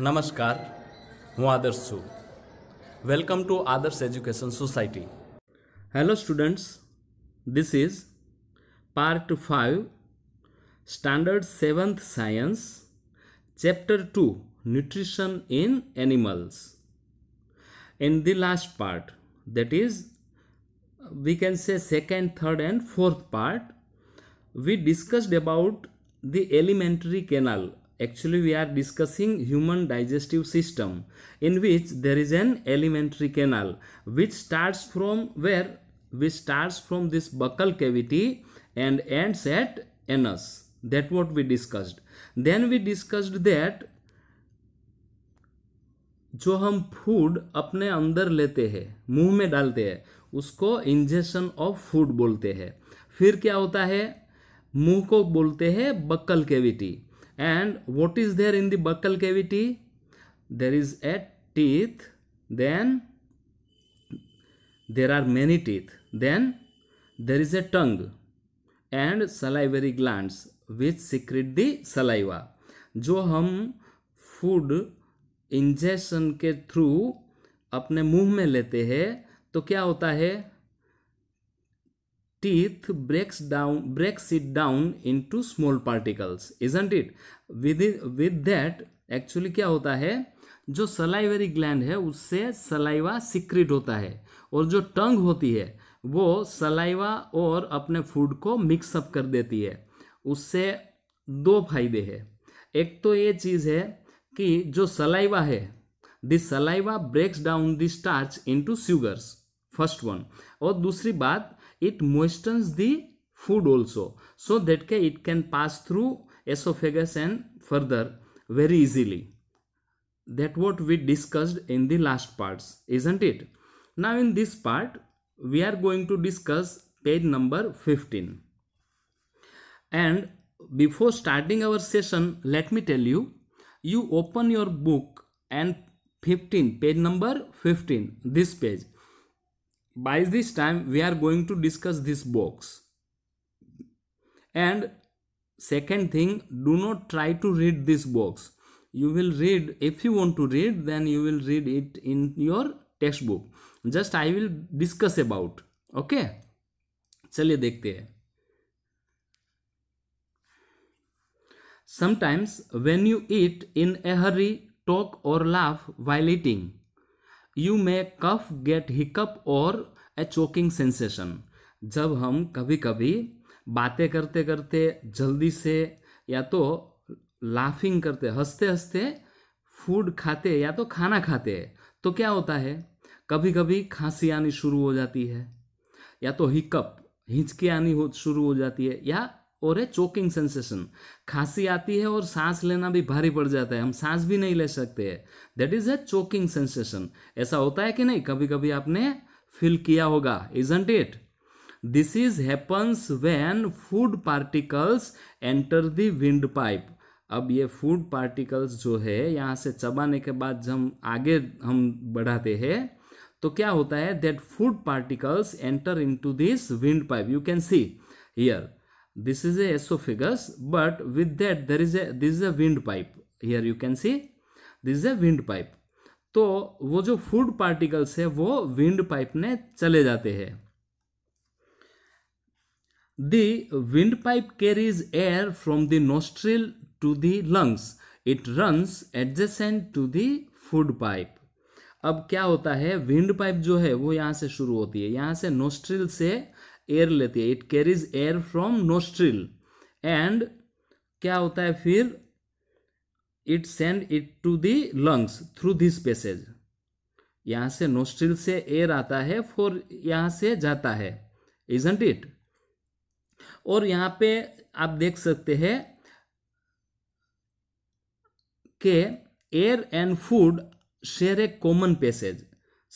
નમસ્કાર હું આદર્શ છું welcome to Adarsh education society hello students this is part five standard seventh science chapter two nutrition in animals in the last part that is we can say second third and fourth part we discussed about the alimentary canal actually we are discussing human digestive system in which there is an alimentary canal which starts from where which starts from this buccal cavity and ends at anus that what we discussed then we discussed that जो हम food अपने अंदर लेते हैं मुंह में डालते हैं उसको इंजेशन ऑफ फूड बोलते हैं फिर क्या होता है मुंह को बोलते हैं buccal cavity and what is there in the buccal cavity there is a teeth then there are many teeth then there is a tongue and salivary glands which secrete the saliva जो हम food ingestion के through अपने मुंह में लेते हैं तो क्या होता है teeth breaks down breaks it down into small particles isn't it it with with that actually क्या होता है जो सलाइवरी ग्लैंड है उससे सलाइवा सिक्रिट होता है और जो टंग होती है वो सलाइवा और अपने फूड को मिक्सअप कर देती है उससे दो फायदे है एक तो ये चीज़ है कि जो सलाइवा है this saliva breaks down the starch into sugars first one और दूसरी बात it moistens the food also so that it can pass through esophagus and further very easily that what we discussed in the last parts isn't it now in this part we are going to discuss page number 15 and before starting our session let me tell you you open your book and 15 page number 15 this page by this time we are going to discuss this box and second thing do not try to read this box you will read if you want to read then you will read it in your textbook just i will discuss about okay चलिए देखते हैं sometimes when you eat in a hurry talk or laugh while eating you may cough get hiccup और a choking sensation जब हम कभी कभी बातें करते करते जल्दी से या तो लाफिंग करते हंसते हंसते फूड खाते या तो खाना खाते तो क्या होता है कभी कभी खांसी आनी शुरू हो जाती है या तो हिकअप हिंचकी आनी हो शुरू हो जाती है या और है चोकिंग सेंसेशन खांसी आती है और सांस लेना भी भारी पड़ जाता है हम सांस भी नहीं ले सकते हैं that is a choking sensation ऐसा होता है कि नहीं कभी कभी आपने फील किया होगा isn't it this is happens when food particles enter the windpipe अब ये फूड पार्टिकल्स जो है यहाँ से चबाने के बाद जब हम आगे हम बढ़ाते हैं तो क्या होता है that food particles enter into this windpipe you can see here this is a esophagus but with that there is a this is a wind pipe here you can see this is a wind pipe तो वो जो food particles है वो wind pipe में चले जाते हैं The windpipe carries air from the nostril to the lungs. It runs adjacent to the food pipe. अब क्या होता है विंड पाइप जो है वो यहाँ से शुरू होती है यहाँ से नोस्ट्रिल से एयर लेती है it carries air from nostril and क्या होता है फिर it send it to the lungs through this passage यहाँ से नोस्ट्रिल से एयर आता है फॉर यहाँ से जाता है इजेंट इट और यहाँ पे आप देख सकते हैं के air and food share a common passage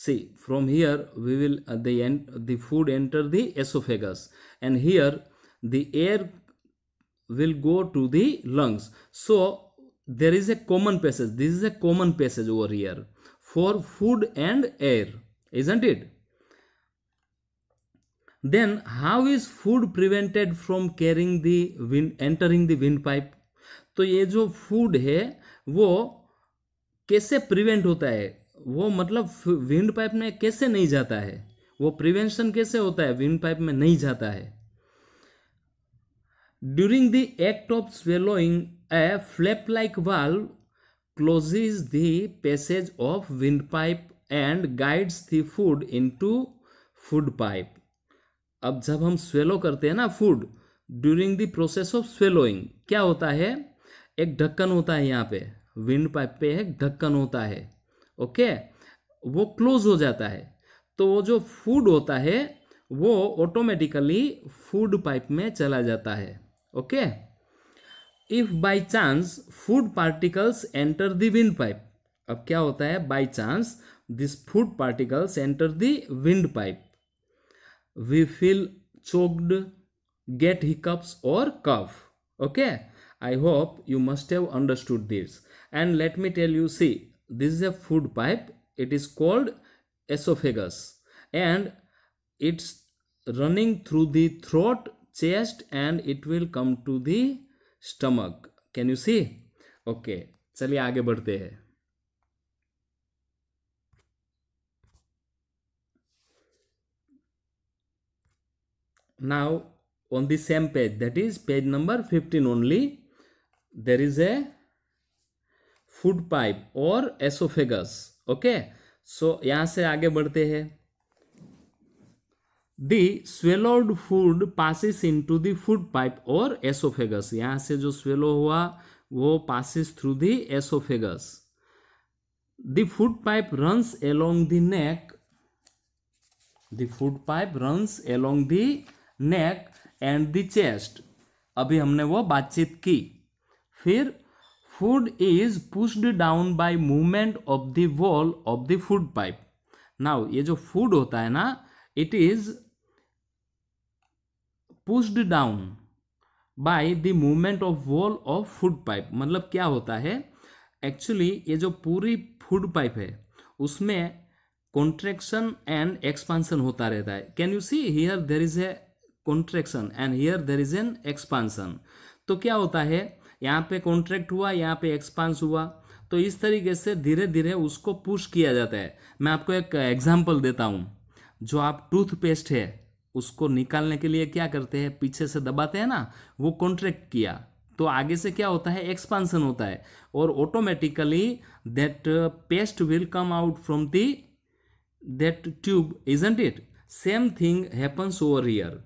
see from here we will uh, the end the food enter the esophagus and here the air will go to the lungs so there is a common passage this is a common passage over here for food and air isn't it then how is food prevented from carrying the wind entering the windpipe तो ये जो food है वो कैसे prevent होता है वो मतलब विंड पाइप में कैसे नहीं जाता है वो प्रिवेंशन कैसे होता है विंड पाइप में नहीं जाता है during the act of swallowing a flap like valve closes the passage of windpipe and guides the food into food pipe अब जब हम स्वेलो करते हैं ना food during the process of swallowing क्या होता है एक ढक्कन होता है यहाँ पे विंड पाइप पे एक ढक्कन होता है ओके वो क्लोज हो जाता है तो वो जो फूड होता है वो ऑटोमेटिकली फूड पाइप में चला जाता है okay if by chance food particles enter the windpipe अब क्या होता है by chance this food particles enter the windpipe we feel choked get hiccups और cough okay I hope you must have understood this and let me tell you see this is a food pipe it is called esophagus and it's running through the throat chest and it will come to the stomach can you see okay चलिए आगे बढ़ते हैं now on the same page that is page number 15 only there is a food pipe और oesophagus okay so यहां से आगे बढ़ते हैं the swallowed food passes into the food pipe और एसोफेगस यहां से जो स्वेलो हुआ वो passes through the oesophagus the food pipe runs along the neck the food pipe runs along the neck and the chest अभी हमने वो बातचीत की फिर Food is pushed down by movement of the wall of the food pipe. Now ये जो food होता है ना it is pushed down by the movement of wall of food pipe. मतलब क्या होता है एक्चुअली ये जो पूरी फूड पाइप है उसमें कॉन्ट्रेक्शन एंड एक्सपांसन होता रहता है can you see here there is a contraction and here there is an expansion तो क्या होता है यहाँ पे कॉन्ट्रैक्ट हुआ यहाँ पे एक्सपांस हुआ तो इस तरीके से धीरे धीरे उसको पुश किया जाता है मैं आपको एक एग्जाम्पल देता हूँ जो आप टूथपेस्ट है उसको निकालने के लिए क्या करते हैं पीछे से दबाते हैं ना वो कॉन्ट्रैक्ट किया तो आगे से क्या होता है एक्सपांसन होता है और automatically that paste will come out from the that tube isn't it same thing happens over here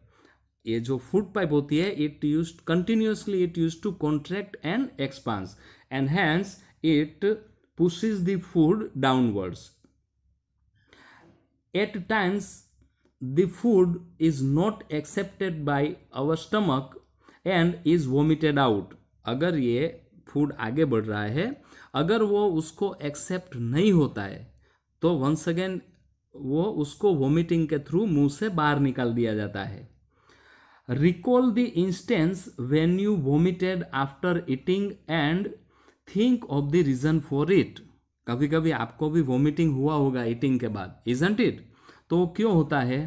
ये जो फूड पाइप होती है it use continuously it use to contract and expand and hence it pushes the food downwards at times the food is not accepted by our stomach and is vomited out अगर ये food आगे बढ़ रहा है अगर वो उसको एक्सेप्ट नहीं होता है तो वंस अगेन वो उसको वोमिटिंग के थ्रू मुंह से बाहर निकाल दिया जाता है recall the instance when you vomited after eating and think of the reason for it कभी कभी आपको भी वॉमिटिंग हुआ होगा ईटिंग के बाद इजेंट इट तो क्यों होता है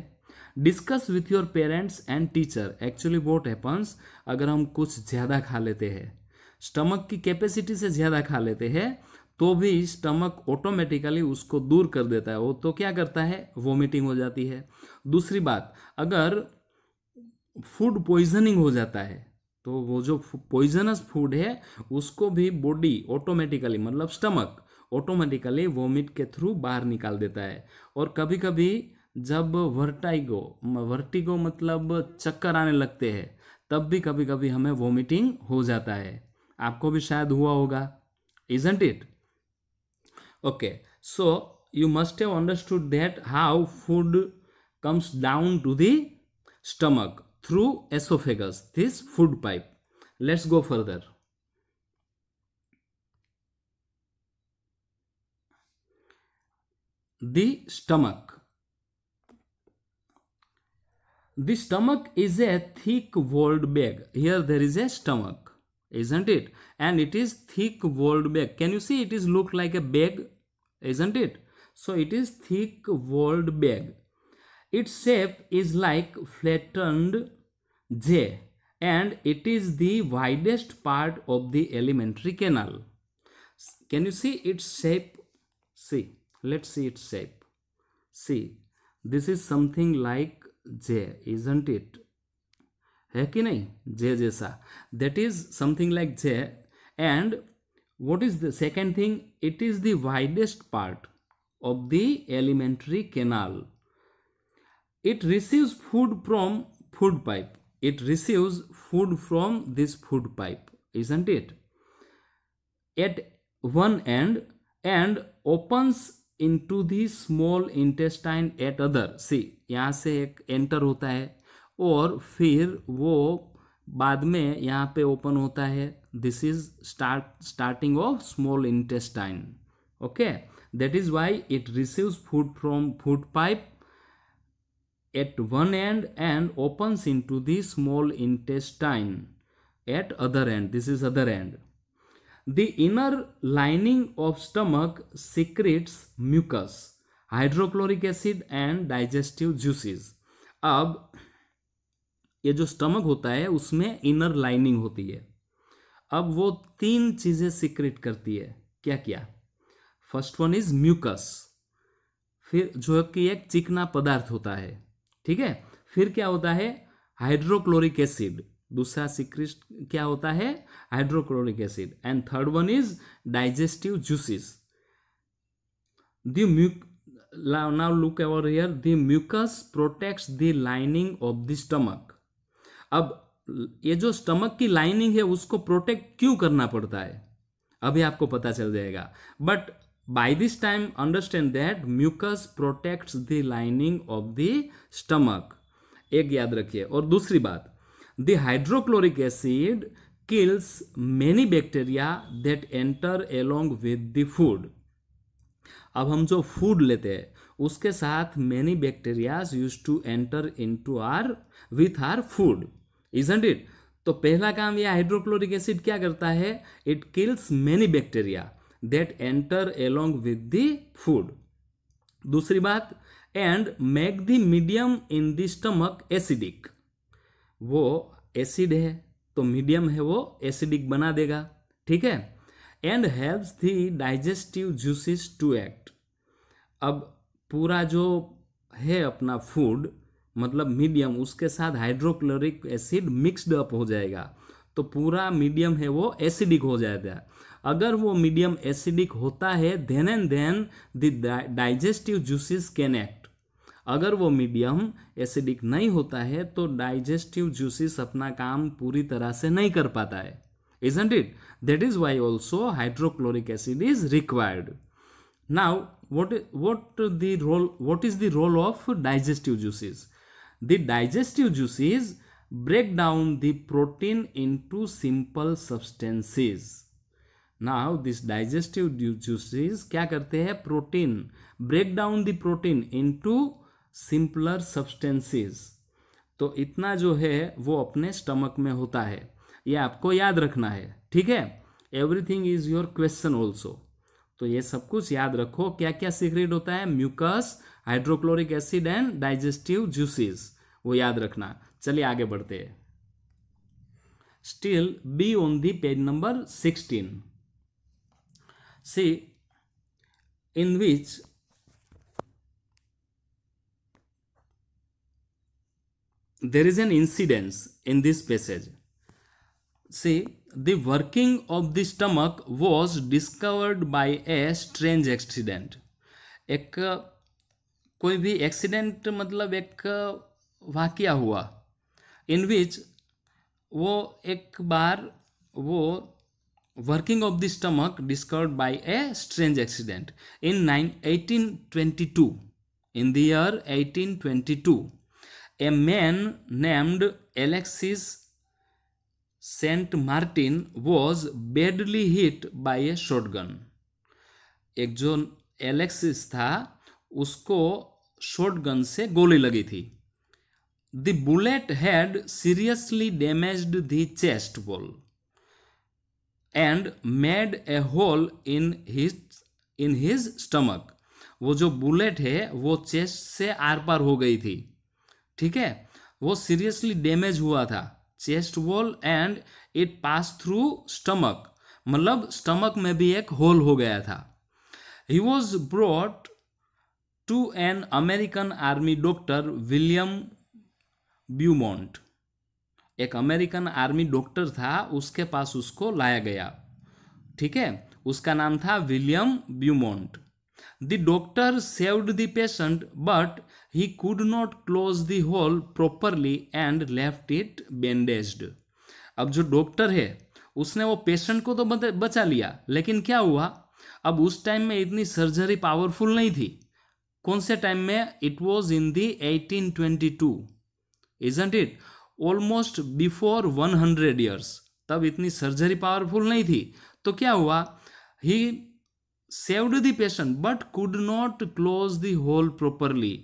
discuss with your parents and teacher actually what happens अगर हम कुछ ज़्यादा खा लेते हैं स्टमक की कैपेसिटी से ज़्यादा खा लेते हैं तो भी स्टमक ऑटोमेटिकली उसको दूर कर देता है वो तो क्या करता है वोमिटिंग हो जाती है दूसरी बात अगर फूड पॉइजनिंग हो जाता है तो वो जो पॉइजनस फूड है उसको भी बॉडी ऑटोमेटिकली मतलब स्टमक ऑटोमेटिकली वोमिट के थ्रू बाहर निकाल देता है और कभी कभी जब वर्टाइगो वर्टिगो मतलब चक्कर आने लगते हैं तब भी कभी कभी हमें वोमिटिंग हो जाता है आपको भी शायद हुआ होगा isn't it okay so you must have understood that how food comes down to the stomach through esophagus, this food pipe. Let's go further. The stomach. The stomach is a thick walled bag. Here there is a stomach, isn't it? And it is thick walled bag. Can you see it is look like a bag, isn't it? So it is thick walled bag its shape is like flattened J and it is the widest part of the elementary canal. Can you see its shape? See, let's see its shape. See, this is something like J, isn't it? है कि नहीं जे जैसा that is something like J and what is the second thing it ह कि नही J जसा whats the 2nd thing its the widest part of the elementary canal it receives food from food pipe it receives food from this food pipe isn't it at one end and opens into the small intestine at other see यहाँ से एक enter होता है और फिर वो बाद में यहाँ पे open होता है this is start starting of small intestine okay that is why it receives food from food pipe at one end and opens into the small intestine at other end this is other end the inner lining of stomach secretes mucus hydrochloric acid and digestive juices अब ये जो stomach होता है उसमें inner lining होती है अब वो तीन चीज़ें सिक्रेट करती है क्या क्या फर्स्ट वन इज म्यूकस फिर जो कि एक चिकना पदार्थ होता है ठीक है फिर क्या होता है हाइड्रोक्लोरिक एसिड दूसरा सिक्रिस्ट क्या होता है hydrochloric acid and third one is digestive juices द्यूक now look over here the mucus protects the lining of the stomach अब ये जो स्टमक की लाइनिंग है उसको प्रोटेक्ट क्यों करना पड़ता है अभी आपको पता चल जाएगा but By this time, understand that mucus protects the lining of the stomach. एक याद रखिए और दूसरी बात the hydrochloric acid kills many bacteria that enter along with the food अब हम जो food लेते हैं उसके साथ many bacterias use to enter into our with our food isn't it तो पहला काम यह हाइड्रोक्लोरिक एसिड क्या करता है it kills many bacteria that enter along with the food दूसरी बात and make the medium in the stomach acidic वो एसिड है तो मीडियम है वो एसिडिक बना देगा ठीक है and helps the digestive juices to act अब पूरा जो है अपना फूड मतलब मीडियम उसके साथ हाइड्रोक्लोरिक एसिड मिक्सड अप हो जाएगा तो पूरा मीडियम है वो एसिडिक हो जाएगा अगर वो मीडियम एसिडिक होता है then and then the digestive juices can act अगर वो मीडियम एसिडिक नहीं होता है तो डाइजेस्टिव जूसेस अपना काम पूरी तरह से नहीं कर पाता है is it that is why also hydrochloric acid is required now what what the role what is the role of digestive juices the digestive juices break down the protein in to simple substances now this digestive juices क्या करते हैं protein break down the protein into simpler substances तो इतना जो है वो अपने stomach में होता है ये आपको याद रखना है ठीक है everything is your question also तो ये सब कुछ याद रखो क्या क्या सीक्रेट होता है mucus hydrochloric acid and digestive juices वो याद रखना चलिए आगे बढ़ते हैं still be on the page number sixteen see in which there is an incidence in this passage see the working of the stomach was discovered by a strange accident एक कोई भी एक्सीडेंट मतलब एक वाक़ हुआ इन विच वो एक बार वो working of the stomach discovered by a strange accident in 1822 in the year 1822 a man named alexis saint martin was badly hit by a shotgun एक जो एलेक्सिस था उसको शॉटगन से गोली लगी थी the bullet had seriously damaged the chest wall and made a hole in his in his stomach वो जो बुलेट है वो चेस्ट से आर पार हो गई थी ठीक है वो सीरियसली डैमेज हुआ था chest wall and it pass through stomach मतलब स्टमक में भी एक होल हो गया था he was brought to an American army doctor William Beaumont एक अमेरिकन आर्मी डॉक्टर था उसके पास उसको लाया गया ठीक है उसका नाम था William Beaumont the doctor saved the patient but he could not close the hole properly and left it bandaged अब जो डॉक्टर है उसने वो पेशेंट को तो बचा लिया लेकिन क्या हुआ अब उस टाइम में इतनी सर्जरी पावरफुल नहीं थी कौन से टाइम में it was in the eighteen twenty two isn't it almost before 100 years तब इतनी सर्जरी पावरफुल नहीं थी तो क्या हुआ he saved the patient but could not close the hole properly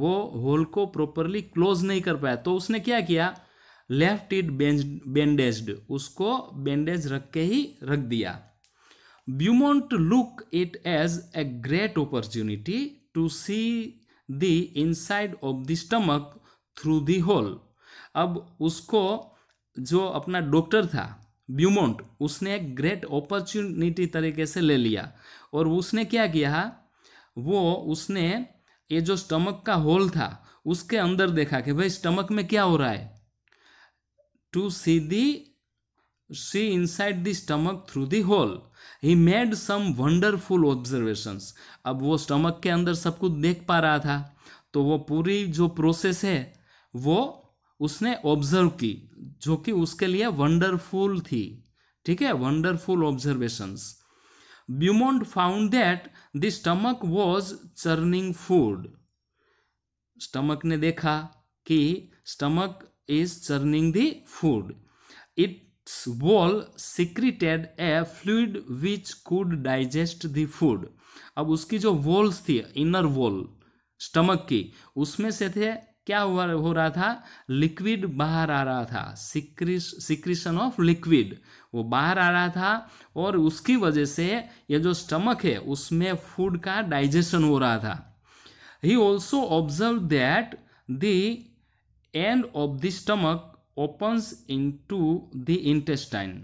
वो होल को प्रॉपरली क्लोज नहीं कर पाया तो उसने क्या किया लेफ्ट इट बैंडेज्ड उसको बैंडेज रख के ही रख दिया Beaumont look it as a great opportunity to see the inside of the stomach through the hole अब उसको जो अपना डॉक्टर था ब्यूमोंट उसने एक ग्रेट अपॉर्चुनिटी तरीके से ले लिया और उसने क्या किया वो उसने ये जो स्टमक का होल था उसके अंदर देखा कि भाई स्टमक में क्या हो रहा है to see the see inside the stomach through the hole he made some wonderful observations अब वो स्टमक के अंदर सब कुछ देख पा रहा था तो वो पूरी जो प्रोसेस है वो उसने ऑब्जर्व की जो कि उसके लिए वंडरफुल थी ठीक है wonderful observations Beaumont found that the stomach was churning food stomach ने देखा कि stomach is churning the food its wall secreted a fluid which could digest the food अब उसकी जो वॉल्स थी इनर वॉल स्टमक की उसमें से थे क्या हुआ हो रहा था लिक्विड बाहर आ रहा था सिक्रिशन ऑफ लिक्विड वो बाहर आ रहा था और उसकी वजह से ये जो स्टमक है उसमें फूड का डाइजेशन हो रहा था he also observe that the end of the stomach opens to the intestine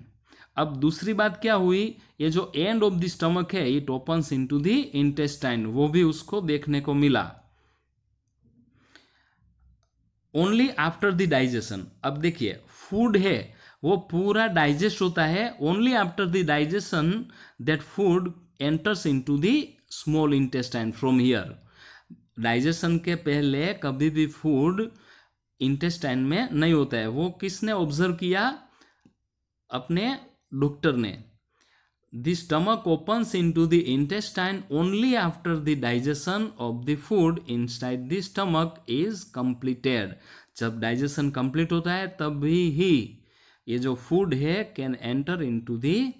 अब दूसरी बात क्या हुई ये जो एंड ऑफ द स्टमक है it opens to the intestine वो भी उसको देखने को मिला ओनली आफ्टर द डाइजेशन अब देखिए फूड है वो पूरा डाइजेस्ट होता है only after the digestion that food enters into the small intestine from here digestion के पहले कभी भी फूड इंटेस्टाइन में नहीं होता है वो किसने ऑब्जर्व किया अपने डॉक्टर ने the stomach opens into the intestine only after the digestion of the food inside the stomach is completed. जब digestion complete होता है तभी ही ये जो food है can enter into the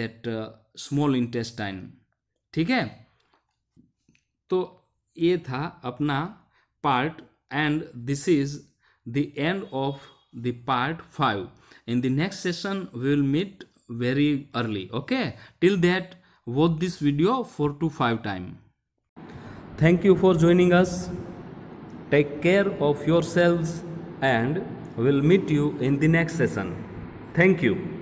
that uh, small intestine. ठीक है तो ये था अपना part and this is the end of the part 5. In the next session we will meet very early okay till that watch this video 4 to 5 time thank you for joining us take care of yourselves and we'll meet you in the next session thank you